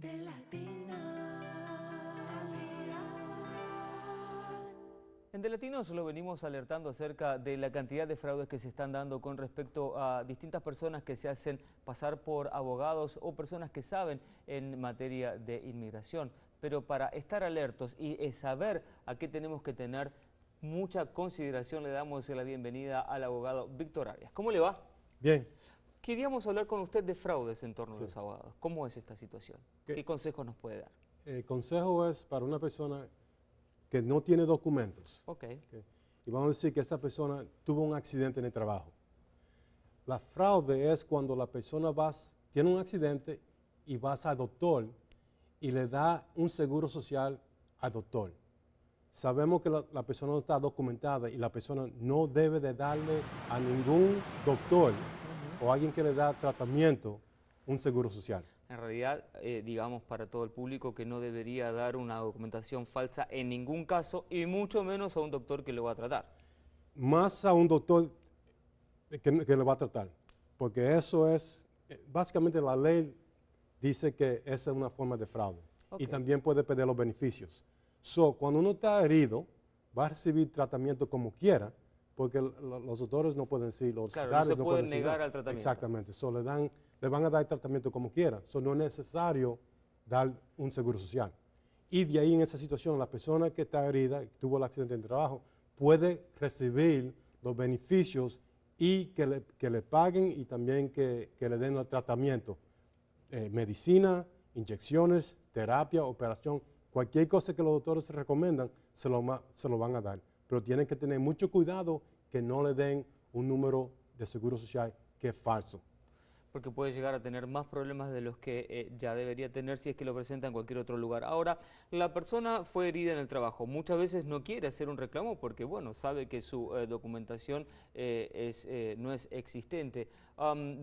de En De Latinos lo venimos alertando acerca de la cantidad de fraudes que se están dando con respecto a distintas personas que se hacen pasar por abogados o personas que saben en materia de inmigración. Pero para estar alertos y eh, saber a qué tenemos que tener mucha consideración, le damos la bienvenida al abogado Víctor Arias. ¿Cómo le va? Bien, Queríamos hablar con usted de fraudes en torno a los abogados. ¿Cómo es esta situación? ¿Qué, consejo nos puede dar? El eh, consejo es para una persona que no tiene documentos. Ok. Y vamos a decir que esa persona tuvo un accidente en el trabajo. La fraude es cuando la persona tiene un accidente y vas al doctor y le da un seguro social al doctor. Sabemos que la, la persona no está documentada y la persona no debe de darle a ningún doctor o alguien que le da tratamiento un seguro social. En realidad, eh, digamos para todo el público que no debería dar una documentación falsa en ningún caso y mucho menos a un doctor que lo va a tratar. Más a un doctor que, que lo va a tratar, porque eso es, eh, básicamente la ley dice que esa es una forma de fraude y también puede perder los beneficios. So, cuando uno está herido, va a recibir tratamiento como quiera, porque los doctores no pueden decir, los claro, no, se pueden negar al tratamiento. Exactamente, so, le, dan, le van a dar el tratamiento como quiera, so, no es necesario dar un seguro social. Y de ahí en esa situación, la persona que está herida, que tuvo el accidente de trabajo, puede recibir los beneficios y que le, paguen y también que, le den el tratamiento. Eh, medicina, inyecciones, terapia, operación, cualquier cosa que los doctores recomiendan, se lo, se lo van a dar. Pero tienen que tener mucho cuidado que no le den un número de seguro social que es falso. Porque puede llegar a tener más problemas de los que eh, ya debería tener si es que lo presenta en cualquier otro lugar. Ahora, la persona fue herida en el trabajo. Muchas veces no quiere hacer un reclamo porque, bueno, sabe que su eh, documentación eh, no es existente.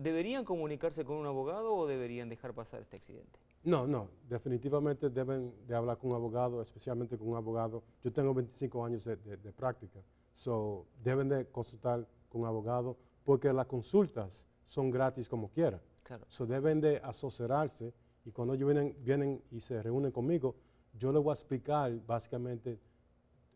¿Deberían comunicarse con un abogado o deberían dejar pasar este accidente? No, no, definitivamente deben de hablar con un abogado, especialmente con un abogado. Yo tengo 25 años de práctica. So, deben de consultar con un abogado porque las consultas son gratis como quiera. Claro. So, deben de asociarse y cuando ellos vienen, vienen y se reúnen conmigo, yo les voy a explicar básicamente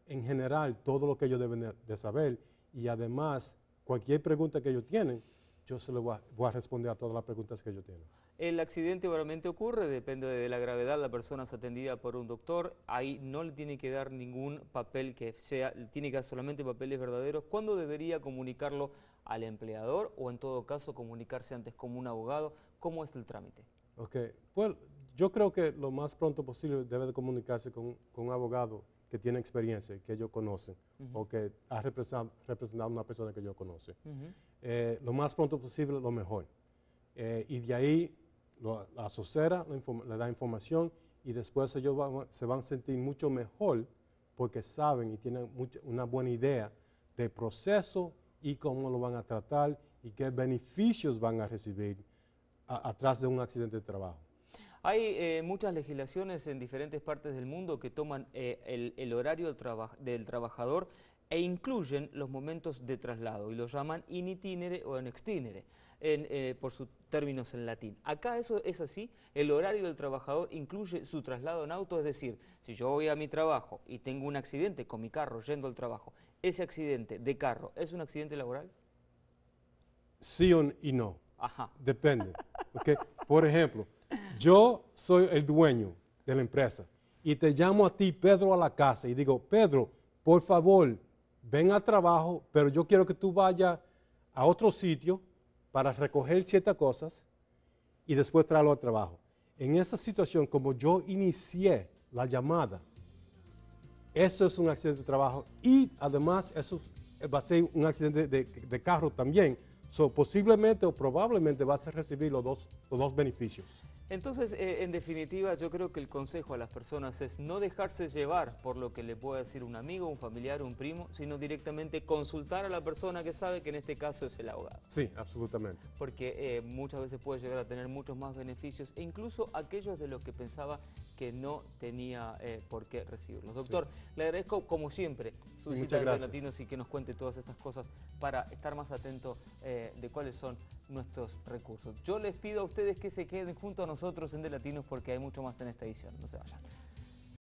en general todo lo que ellos deben de saber y además cualquier pregunta que ellos tienen, yo se lo voy a, responder a todas las preguntas que yo tengo. El accidente obviamente ocurre, depende de la gravedad, la persona es atendida por un doctor, ahí no le tiene que dar ningún papel que sea, tiene que dar solamente papeles verdaderos. ¿Cuándo debería comunicarlo al empleador o en todo caso comunicarse antes con un abogado? ¿Cómo es el trámite? Ok, pues yo creo que lo más pronto posible debe de comunicarse con, con un abogado que tiene experiencia, que ellos conocen, o que ha representado, una persona que ellos conocen. Eh, lo más pronto posible, lo mejor. Eh, y de ahí la asociera, le da información y después ellos se van a sentir mucho mejor porque saben y tienen una buena idea del proceso y cómo lo van a tratar y qué beneficios van a recibir atrás de un accidente de trabajo. Hay eh, muchas legislaciones en diferentes partes del mundo que toman eh, el, horario del, trabajador e incluyen los momentos de traslado y lo llaman in itinere o en extinere, eh, por sus términos en latín. Acá eso es así, el horario del trabajador incluye su traslado en auto, es decir, si yo voy a mi trabajo y tengo un accidente con mi carro yendo al trabajo, ese accidente de carro, ¿es un accidente laboral? Sí y no. Ajá. Depende. Por ejemplo, yo soy el dueño de la empresa y te llamo a ti, Pedro, a la casa y digo, Pedro, por favor, ven a trabajo, pero yo quiero que tú vayas a otro sitio para recoger ciertas cosas y después traerlo al trabajo. En esa situación, como yo inicié la llamada, eso es un accidente de trabajo y además eso va a ser un accidente de, carro también. So, posiblemente o probablemente vas a recibir los los dos beneficios. Entonces, eh, en definitiva, yo creo que el consejo a las personas es no dejarse llevar por lo que le pueda decir un amigo, un familiar, un primo, sino directamente consultar a la persona que sabe que en este caso es el abogado. Sí, absolutamente. Porque eh, muchas veces puede llegar a tener muchos más beneficios e incluso aquellos de los que pensaba que no tenía eh, por qué recibirlos. Doctor, le agradezco como siempre su visita a Latinos y que nos cuente todas estas cosas para estar más atento de cuáles son nuestros recursos. Yo les pido a ustedes que se queden junto a nosotros nosotros en de Latinos porque hay mucho más en esta edición. No se vayan.